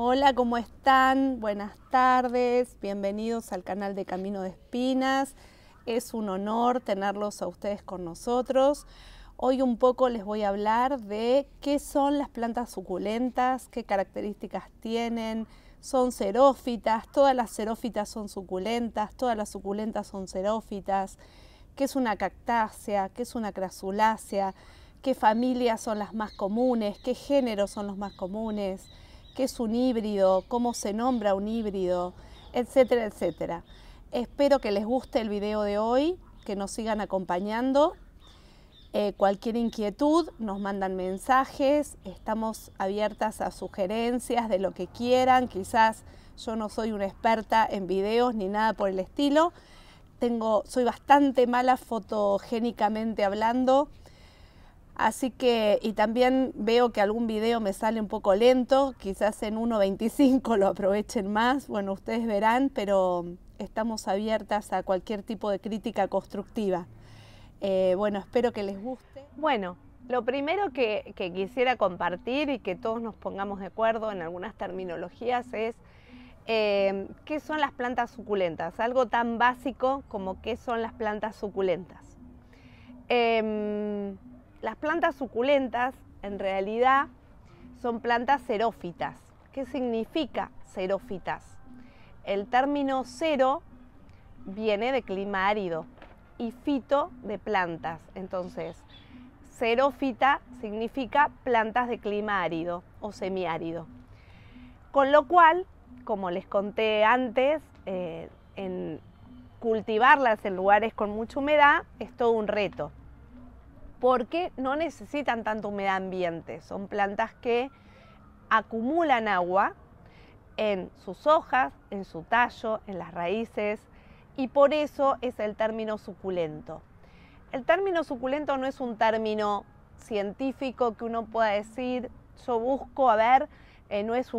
Hola, ¿cómo están? Buenas tardes, bienvenidos al canal de Camino de Espinas. Es un honor tenerlos a ustedes con nosotros. Hoy un poco les voy a hablar de qué son las plantas suculentas, qué características tienen, son xerófitas, todas las xerófitas son suculentas, todas las suculentas son xerófitas, qué es una cactácea, qué es una crasulácea, qué familias son las más comunes, qué géneros son los más comunes qué es un híbrido, cómo se nombra un híbrido, etcétera, etcétera. Espero que les guste el video de hoy, que nos sigan acompañando. Eh, cualquier inquietud, nos mandan mensajes, estamos abiertas a sugerencias de lo que quieran. Quizás yo no soy una experta en videos ni nada por el estilo. Tengo, soy bastante mala fotogénicamente hablando, Así que, y también veo que algún video me sale un poco lento, quizás en 1.25 lo aprovechen más, bueno, ustedes verán, pero estamos abiertas a cualquier tipo de crítica constructiva. Eh, bueno, espero que les guste. Bueno, lo primero que, quisiera compartir y que todos nos pongamos de acuerdo en algunas terminologías es eh, qué son las plantas suculentas, algo tan básico como qué son las plantas suculentas. Em, las plantas suculentas en realidad son plantas xerófitas. ¿Qué significa xerófitas? El término cero viene de clima árido y fito de plantas. Entonces, xerófita significa plantas de clima árido o semiárido. Con lo cual, como les conté antes, eh, en cultivarlas en lugares con mucha humedad es todo un reto porque no necesitan tanta humedad ambiente. Son plantas que acumulan agua en sus hojas, en su tallo, en las raíces y por eso es el término suculento. El término suculento no es un término científico que uno pueda decir, yo busco, a ver, eh, no es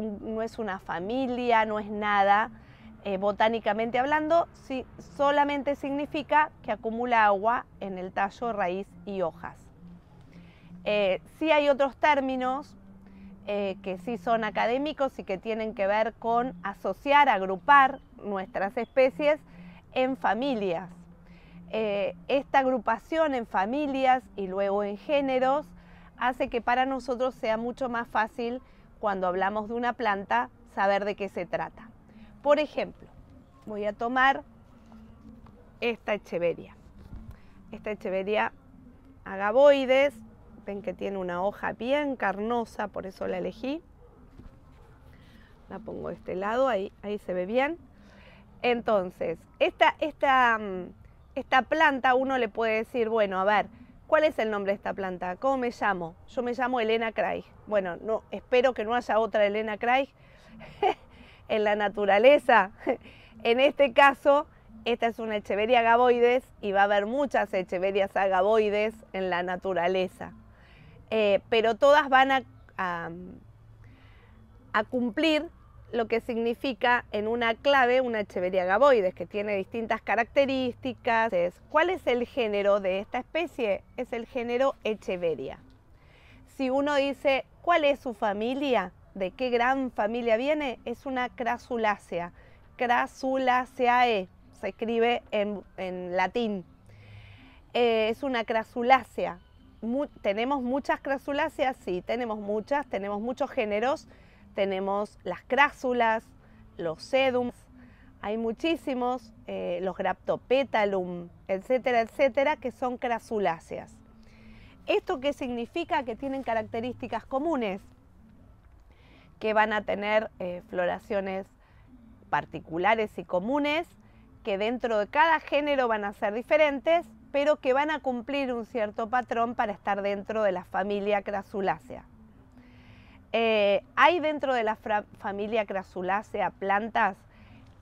una familia, no es nada eh, botánicamente hablando, si, solamente significa que acumula agua en el tallo, raíz y hojas. Eh, sí hay otros términos eh, que sí son académicos y que tienen que ver con asociar, agrupar nuestras especies en familias. esta agrupación en familias y luego en géneros hace que para nosotros sea mucho más fácil cuando hablamos de una planta saber de qué se trata. Por ejemplo, voy a tomar esta echeveria. Esta echeveria agaboides, ven que tiene una hoja bien carnosa, por eso la elegí. La pongo de este lado, ahí, ahí se ve bien. Entonces, esta, esta, mm, esta planta uno le puede decir, bueno, a ver, ¿Cuál es el nombre de esta planta? ¿Cómo me llamo? Yo me llamo Elena Craig. Bueno, no, espero que no haya otra Elena Craig. en la naturaleza. En este caso, esta es una echeveria Gaboides y va a haber muchas echeverias agaboides en la naturaleza. Eh, pero todas van a, cumplir lo que significa en una clave una echeveria Gaboides que tiene distintas características. ¿Cuál es el género de esta especie? Es el género echeveria. Si uno dice, ¿cuál es su familia? de qué gran familia viene es una crasulácea. Crasulaceae se escribe en, latín. Eh, es una crasulácea. tenemos muchas crasuláceas, sí, tenemos muchas, tenemos muchos géneros. Tenemos las crásulas, los sedums, hay muchísimos, eh, los graptopetalum, etcétera, etcétera, que son crasuláceas. ¿Esto qué significa? Que tienen características comunes que van a tener eh, floraciones particulares y comunes, que dentro de cada género van a ser diferentes, pero que van a cumplir un cierto patrón para estar dentro de la familia crasulácea. Eh, hay dentro de la familia crasulácea plantas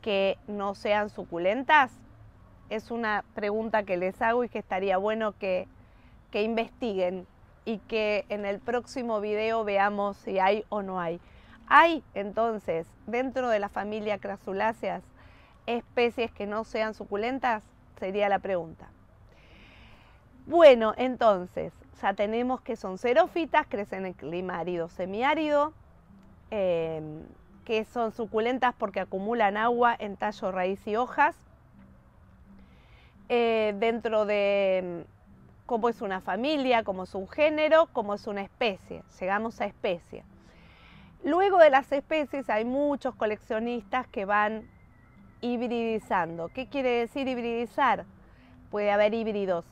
que no sean suculentas? Es una pregunta que les hago y que estaría bueno que, que investiguen y que en el próximo video veamos si hay o no hay. Hay entonces dentro de la familia crasuláceas especies que no sean suculentas? Sería la pregunta. Bueno, entonces ya tenemos que son xerófitas, crecen en clima árido, semiárido, em, que son suculentas porque acumulan agua en tallo, raíz y hojas. Eh, dentro de em, cómo es una familia, cómo es un género, cómo es una especie. Llegamos a especie. Luego de las especies hay muchos coleccionistas que van hibridizando. ¿Qué quiere decir hibridizar? Puede haber híbridos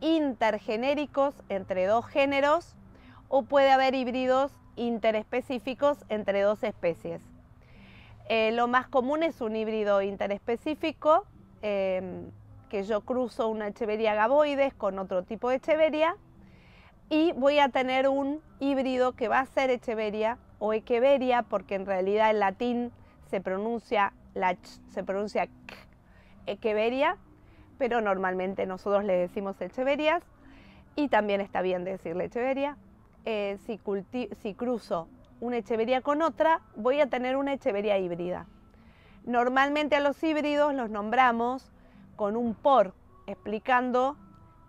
intergenéricos entre dos géneros o puede haber híbridos interespecíficos entre dos especies. Eh, lo más común es un híbrido interespecífico, em, que yo cruzo una Echeveria gaboides con otro tipo de Echeveria y voy a tener un híbrido que va a ser Echeveria o Echeveria, porque en realidad en latín se pronuncia la se pronuncia Echeveria, pero normalmente nosotros le decimos Echeverias y también está bien decirle Echeveria. Eh, si, si cruzo una Echeveria con otra, voy a tener una Echeveria híbrida. Normalmente a los híbridos los nombramos con un por, explicando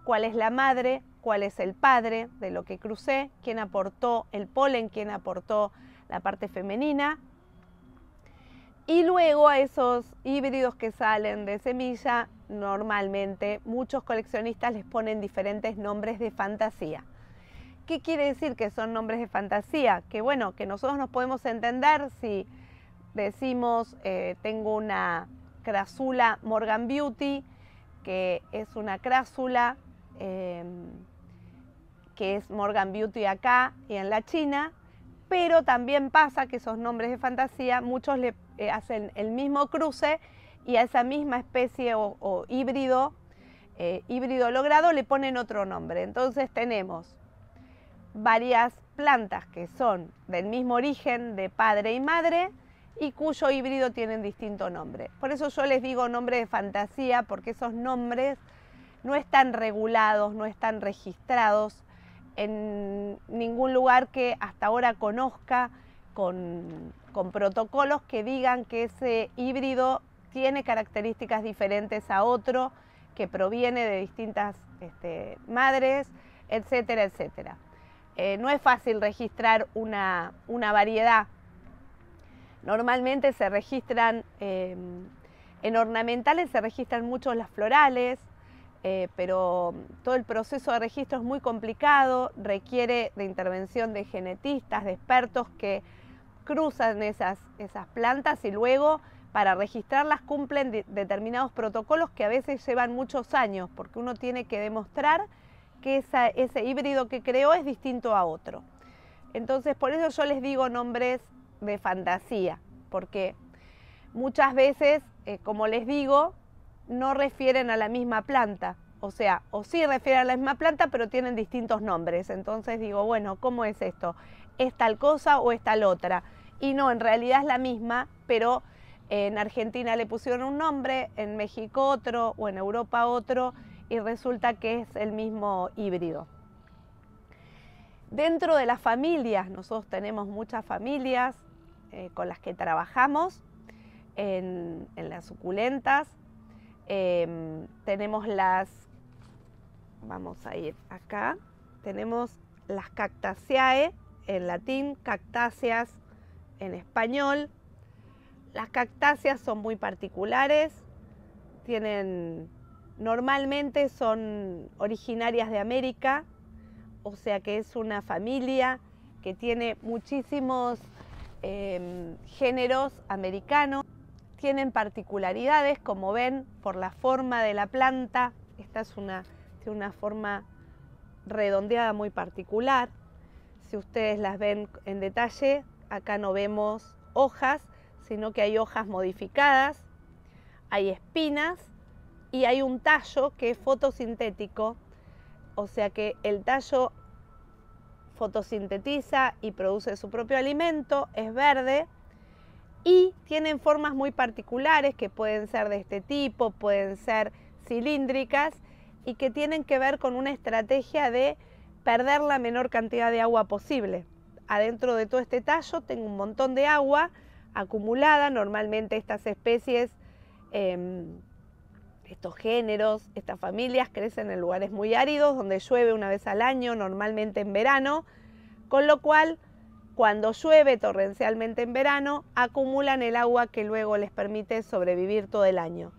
cuál es la madre, cuál es el padre de lo que crucé, quién aportó el polen, quién aportó la parte femenina. Y luego a esos híbridos que salen de semilla, normalmente muchos coleccionistas les ponen diferentes nombres de fantasía. ¿Qué quiere decir que son nombres de fantasía? Que bueno, que nosotros nos podemos entender si decimos, eh, tengo una crásula Morgan Beauty, que es una crásula em, que es Morgan Beauty acá y en la China, pero también pasa que esos nombres de fantasía, muchos le eh, hacen el mismo cruce y a esa misma especie o, híbrido, eh, híbrido logrado, le ponen otro nombre. Entonces tenemos varias plantas que son del mismo origen de padre y madre y cuyo híbrido tienen distinto nombre. Por eso yo les digo nombre de fantasía, porque esos nombres no están regulados, no están registrados, en ningún lugar que hasta ahora conozca con, protocolos que digan que ese híbrido tiene características diferentes a otro que proviene de distintas este, madres, etcétera, etcétera. Eh, no es fácil registrar una, variedad. Normalmente se registran, eh, en ornamentales se registran muchos las florales, eh, pero mm, todo el proceso de registro es muy complicado, requiere de intervención de genetistas, de expertos que cruzan esas, plantas y luego para registrarlas cumplen determinados protocolos que a veces llevan muchos años, porque uno tiene que demostrar que ese híbrido que creó es distinto a otro. Entonces, por eso yo les digo nombres de fantasía, porque muchas veces, eh, como les digo, no refieren a la misma planta. O sea, o sí refieren a la misma planta, pero tienen distintos nombres. Entonces digo, bueno, ¿cómo es esto? ¿Es tal cosa o es tal otra? Y no, en realidad es la misma, pero en Argentina le pusieron un nombre, en México otro, o en Europa otro, y resulta que es el mismo híbrido. Dentro de las familias, nosotros tenemos muchas familias eh, con las que trabajamos en las suculentas, Em, tenemos las, vamos a ir acá, tenemos las cactaceae en latín, cactáceas en español. Las cactáceas son muy particulares, tienen, normalmente son originarias de América, o sea que es una familia que tiene muchísimos em, géneros americanos tienen particularidades, como ven, por la forma de la planta. Esta es una, tiene una forma redondeada muy particular. Si ustedes las ven en detalle, acá no vemos hojas, sino que hay hojas modificadas, hay espinas y hay un tallo que es fotosintético, o sea que el tallo fotosintetiza y produce su propio alimento, es verde, y tienen formas muy particulares que pueden ser de este tipo, pueden ser cilíndricas y que tienen que ver con una estrategia de perder la menor cantidad de agua posible. Adentro de todo este tallo tengo un montón de agua acumulada, normalmente estas especies, em, estos géneros, estas familias crecen en lugares muy áridos donde llueve una vez al año, normalmente en verano, con lo cual cuando llueve torrencialmente en verano, acumulan el agua que luego les permite sobrevivir todo el año.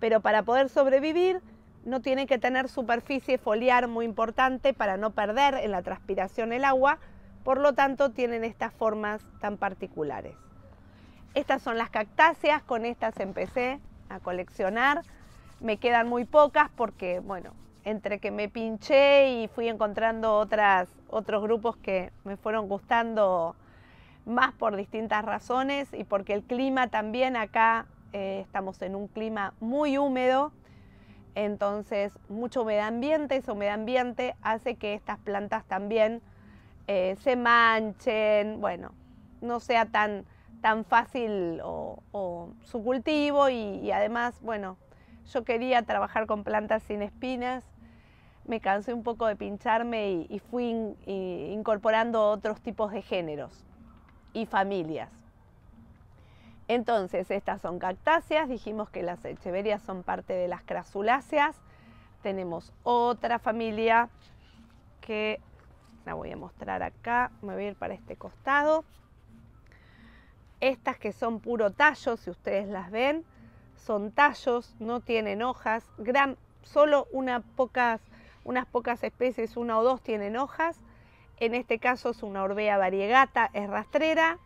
Pero para poder sobrevivir, no tienen que tener superficie foliar muy importante para no perder en la transpiración el agua, por lo tanto tienen estas formas tan particulares. Estas son las cactáceas, con estas empecé a coleccionar. Me quedan muy pocas porque, bueno, entre que me pinché y fui encontrando otras otros grupos que me fueron gustando más por distintas razones y porque el clima también acá eh, estamos en un clima muy húmedo, entonces mucho humedad ambiente, ese humedad ambiente hace que estas plantas también eh, se manchen, bueno, no sea tan, fácil su cultivo y además, bueno, yo quería trabajar con plantas sin espinas me cansé un poco de pincharme y, fui incorporando otros tipos de géneros y familias. Entonces, estas son cactáceas, dijimos que las echeverias son parte de las crasuláceas. Tenemos otra familia que la voy a mostrar acá, me voy a ir para este costado. Estas que son puro tallo, si ustedes las ven, son tallos, no tienen hojas, gran, solo unas pocas unas pocas especies, una o dos, tienen hojas. En este caso es una orbea variegata, es rastrera.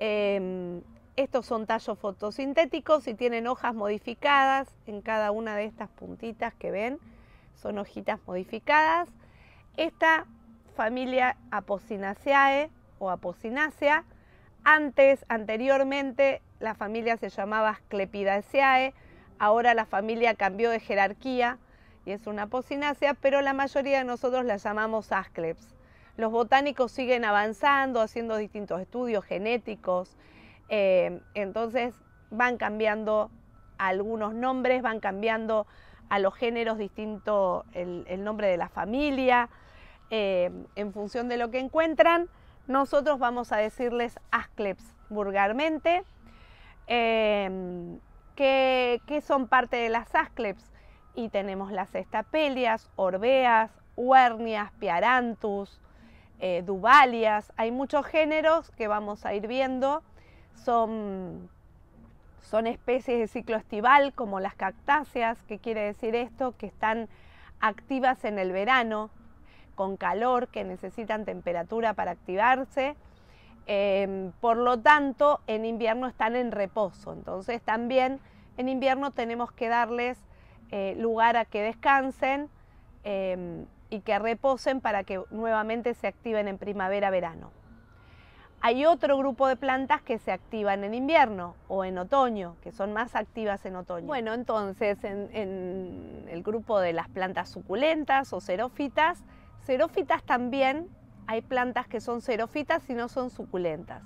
Em, estos son tallos fotosintéticos y tienen hojas modificadas en cada una de estas puntitas que ven. Son hojitas modificadas. Esta familia Apocinaceae o Apocinacea, antes, anteriormente, la familia se llamaba clepidaceae ahora la familia cambió de jerarquía y es una posinácea, pero la mayoría de nosotros la llamamos ascleps. Los botánicos siguen avanzando, haciendo distintos estudios genéticos, eh, entonces van cambiando algunos nombres, van cambiando a los géneros distinto el, nombre de la familia, eh, en función de lo que encuentran, nosotros vamos a decirles ascleps vulgarmente, eh, ¿Qué que, son parte de las ascleps y tenemos las estapelias, orbeas, huernias, piarantus, eh, duvalias. Hay muchos géneros que vamos a ir viendo. Son, son especies de ciclo estival como las cactáceas, que quiere decir esto, que están activas en el verano, con calor, que necesitan temperatura para activarse. Em, por lo tanto, en invierno están en reposo. Entonces también en invierno tenemos que darles eh, lugar a que descansen em, y que reposen para que nuevamente se activen en primavera-verano. Hay otro grupo de plantas que se activan en invierno o en otoño, que son más activas en otoño. Bueno, entonces en, en el grupo de las plantas suculentas o xerófitas, xerófitas también hay plantas que son xerófitas y no son suculentas.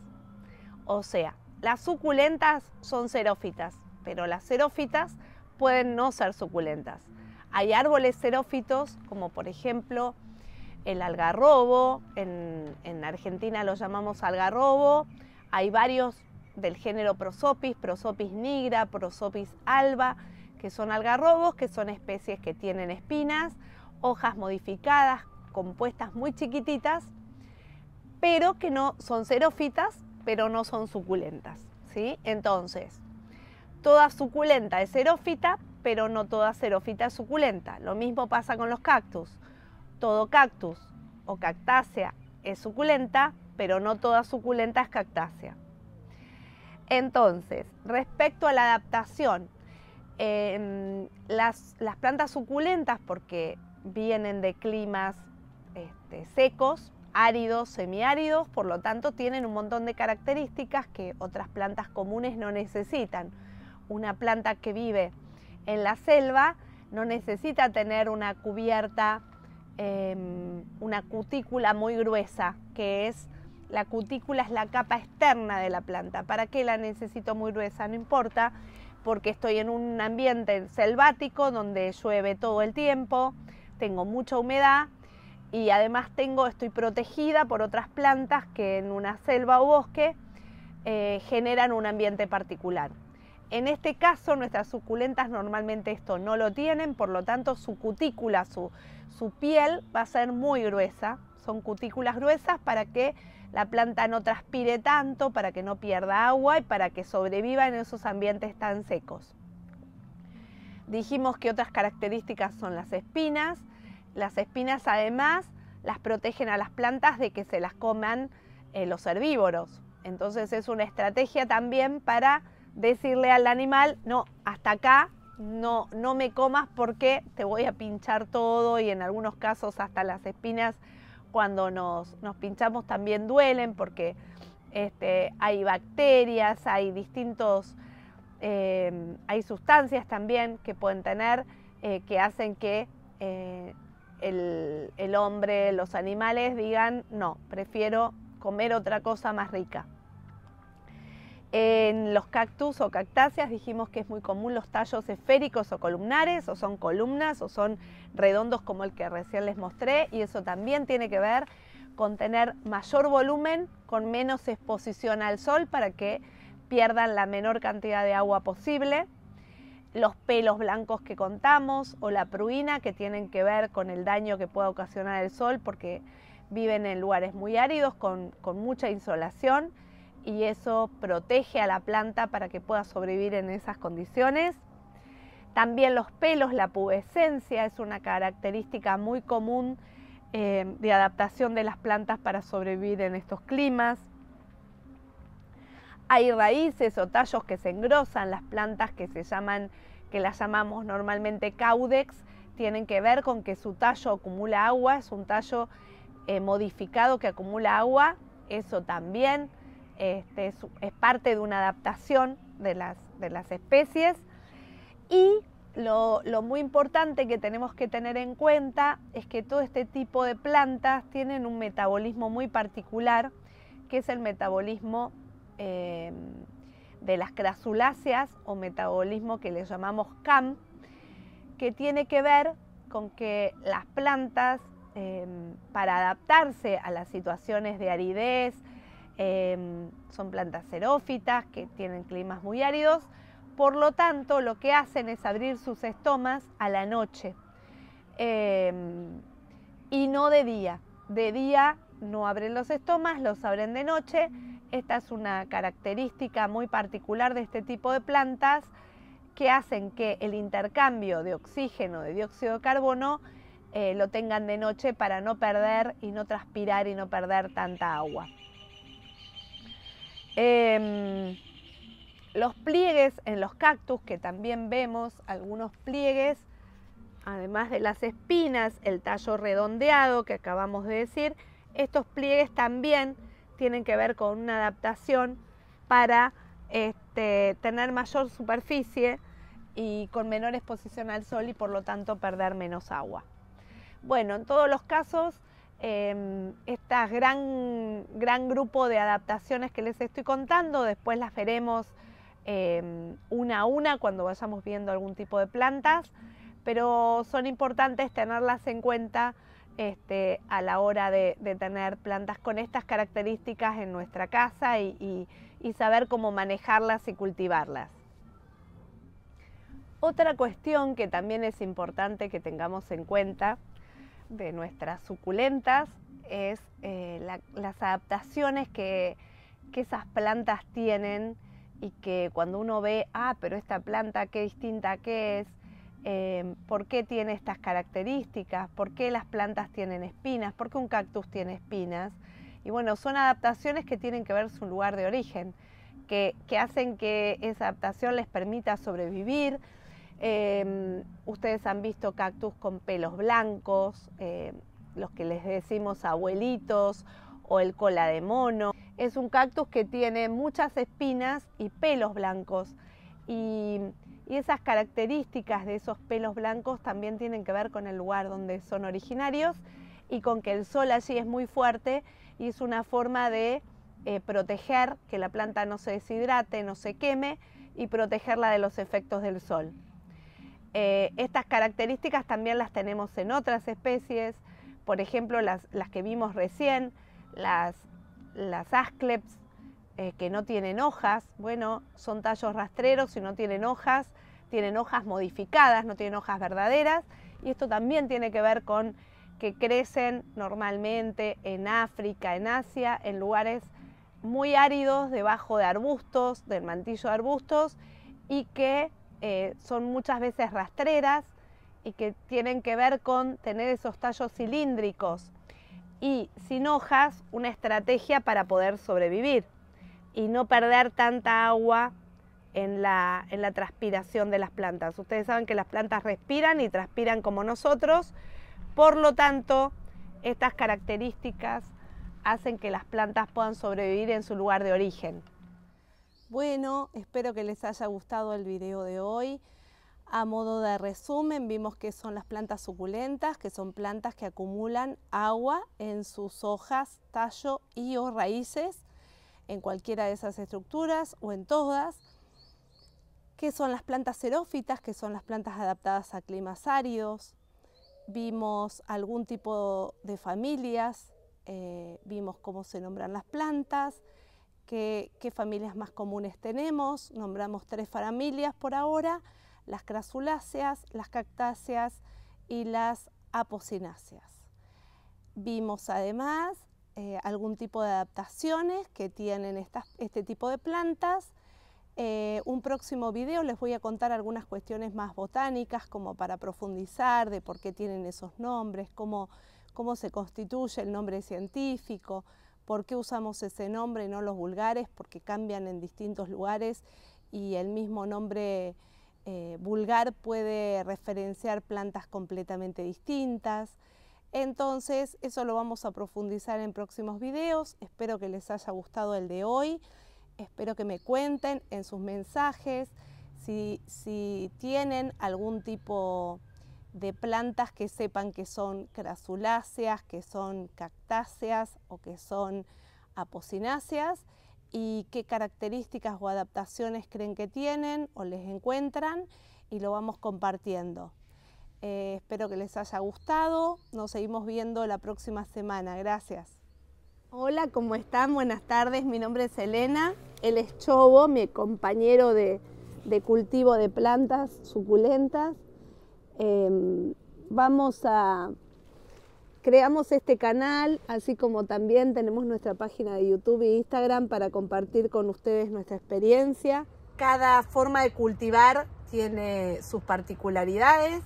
O sea, las suculentas son xerófitas, pero las xerófitas pueden no ser suculentas. Hay árboles xerófitos, como por ejemplo el algarrobo, en, Argentina lo llamamos algarrobo, hay varios del género Prosopis, Prosopis nigra, Prosopis alba, que son algarrobos, que son especies que tienen espinas, hojas modificadas, compuestas muy chiquititas, pero que no son xerófitas, pero no son suculentas. ¿sí? Entonces, toda suculenta es xerófita, pero no toda xerófita es suculenta. Lo mismo pasa con los cactus. Todo cactus o cactácea es suculenta, pero no toda suculenta es cactácea. Entonces, respecto a la adaptación, em, las, plantas suculentas, porque vienen de climas este, secos, áridos, semiáridos, por lo tanto tienen un montón de características que otras plantas comunes no necesitan una planta que vive en la selva no necesita tener una cubierta, em, una cutícula muy gruesa, que es la cutícula es la capa externa de la planta. ¿Para qué la necesito muy gruesa? No importa, porque estoy en un ambiente selvático donde llueve todo el tiempo, tengo mucha humedad y además tengo, estoy protegida por otras plantas que en una selva o bosque eh, generan un ambiente particular. En este caso, nuestras suculentas normalmente esto no lo tienen, por lo tanto su cutícula, su, piel va a ser muy gruesa. Son cutículas gruesas para que la planta no transpire tanto, para que no pierda agua y para que sobreviva en esos ambientes tan secos. Dijimos que otras características son las espinas. Las espinas además las protegen a las plantas de que se las coman eh, los herbívoros. Entonces es una estrategia también para decirle al animal, no, hasta acá no, no me comas porque te voy a pinchar todo y en algunos casos hasta las espinas cuando nos, nos pinchamos también duelen porque este, hay bacterias, hay distintos, eh, hay sustancias también que pueden tener eh, que hacen que eh, el hombre, los animales digan, no, prefiero comer otra cosa más rica. En los cactus o cactáceas dijimos que es muy común los tallos esféricos o columnares, o son columnas, o son redondos como el que recién les mostré, y eso también tiene que ver con tener mayor volumen, con menos exposición al sol para que pierdan la menor cantidad de agua posible. Los pelos blancos que contamos o la pruina que tienen que ver con el daño que pueda ocasionar el sol porque viven en lugares muy áridos con, con mucha insolación y eso protege a la planta para que pueda sobrevivir en esas condiciones. También los pelos, la pubescencia es una característica muy común eh, de adaptación de las plantas para sobrevivir en estos climas. Hay raíces o tallos que se engrosan, las plantas que se llaman, que las llamamos normalmente caudex, tienen que ver con que su tallo acumula agua, es un tallo eh, modificado que acumula agua, eso también este, es, parte de una adaptación de las, de las especies. Y lo, muy importante que tenemos que tener en cuenta es que todo este tipo de plantas tienen un metabolismo muy particular, que es el metabolismo em, de las crasuláceas o metabolismo que le llamamos CAM, que tiene que ver con que las plantas, em, para adaptarse a las situaciones de aridez, Em, son plantas xerófitas que tienen climas muy áridos, por lo tanto lo que hacen es abrir sus estomas a la noche em, y no de día. De día no abren los estomas, los abren de noche. Esta es una característica muy particular de este tipo de plantas que hacen que el intercambio de oxígeno, de dióxido de carbono, eh, lo tengan de noche para no perder y no transpirar y no perder tanta agua. Em, los pliegues en los cactus, que también vemos algunos pliegues, además de las espinas, el tallo redondeado que acabamos de decir, estos pliegues también tienen que ver con una adaptación para este, tener mayor superficie y con menor exposición al sol y por lo tanto perder menos agua. Bueno, en todos los casos este gran, grupo de adaptaciones que les estoy contando. Después las veremos em, una a una cuando vayamos viendo algún tipo de plantas, pero son importantes tenerlas en cuenta este, a la hora de, tener plantas con estas características en nuestra casa y saber cómo manejarlas y cultivarlas. Otra cuestión que también es importante que tengamos en cuenta de nuestras suculentas es eh, las adaptaciones que, esas plantas tienen y que cuando uno ve, ah, pero esta planta qué distinta que es, eh, por qué tiene estas características, por qué las plantas tienen espinas, por qué un cactus tiene espinas. Y bueno, son adaptaciones que tienen que ver su lugar de origen, que hacen que esa adaptación les permita sobrevivir, Em, ustedes han visto cactus con pelos blancos, em, los que les decimos abuelitos o el cola de mono. Es un cactus que tiene muchas espinas y pelos blancos. Y, esas características de esos pelos blancos también tienen que ver con el lugar donde son originarios y con que el sol allí es muy fuerte y es una forma de eh, proteger que la planta no se deshidrate, no se queme y protegerla de los efectos del sol. Eh, estas características también las tenemos en otras especies, por ejemplo las, que vimos recién, las, ascleps eh, que no tienen hojas, bueno, son tallos rastreros y no tienen hojas, tienen hojas modificadas, no tienen hojas verdaderas, y esto también tiene que ver con que crecen normalmente en África, en Asia, en lugares muy áridos, debajo de arbustos, del mantillo de arbustos, y que eh, son muchas veces rastreras y que tienen que ver con tener esos tallos cilíndricos y sin hojas una estrategia para poder sobrevivir y no perder tanta agua en la, en la transpiración de las plantas. Ustedes saben que las plantas respiran y transpiran como nosotros, por lo tanto, estas características hacen que las plantas puedan sobrevivir en su lugar de origen. Bueno, espero que les haya gustado el video de hoy. A modo de resumen, vimos que son las plantas suculentas, que son plantas que acumulan agua en sus hojas, tallo y o raíces, en cualquiera de esas estructuras o en todas. Que son las plantas xerófitas, que son las plantas adaptadas a climas áridos. Vimos algún tipo de familias, eh, vimos cómo se nombran las plantas, qué, familias más comunes tenemos. Nombramos tres familias por ahora, las crasuláceas, las cactáceas y las apocináceas. Vimos además eh, algún tipo de adaptaciones que tienen este tipo de plantas. Eh, un próximo video les voy a contar algunas cuestiones más botánicas como para profundizar de por qué tienen esos nombres, cómo se constituye el nombre científico, ¿Por qué usamos ese nombre, no los vulgares? Porque cambian en distintos lugares y el mismo nombre eh, vulgar puede referenciar plantas completamente distintas. Entonces, eso lo vamos a profundizar en próximos videos. Espero que les haya gustado el de hoy. Espero que me cuenten en sus mensajes si, si tienen algún tipo de plantas que sepan que son crasuláceas, que son cactáceas o que son apocináceas y qué características o adaptaciones creen que tienen o les encuentran y lo vamos compartiendo. Eh, espero que les haya gustado. Nos seguimos viendo la próxima semana. Gracias. Hola, ¿cómo están? Buenas tardes. Mi nombre es Elena. Él es Chobo, mi compañero de cultivo de plantas suculentas. Em, vamos a... Creamos este canal, así como también tenemos nuestra página de YouTube e Instagram para compartir con ustedes nuestra experiencia. Cada forma de cultivar tiene sus particularidades,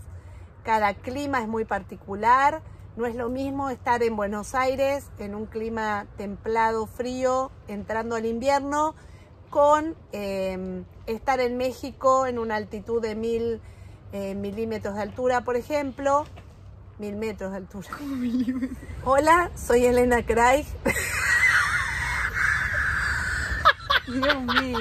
cada clima es muy particular. No es lo mismo estar en Buenos Aires en un clima templado, frío, entrando al invierno, con em, estar en México en una altitud de mil milímetros de altura, por ejemplo. Mil metros de altura. Hola, soy Elena Craig. Dios mío.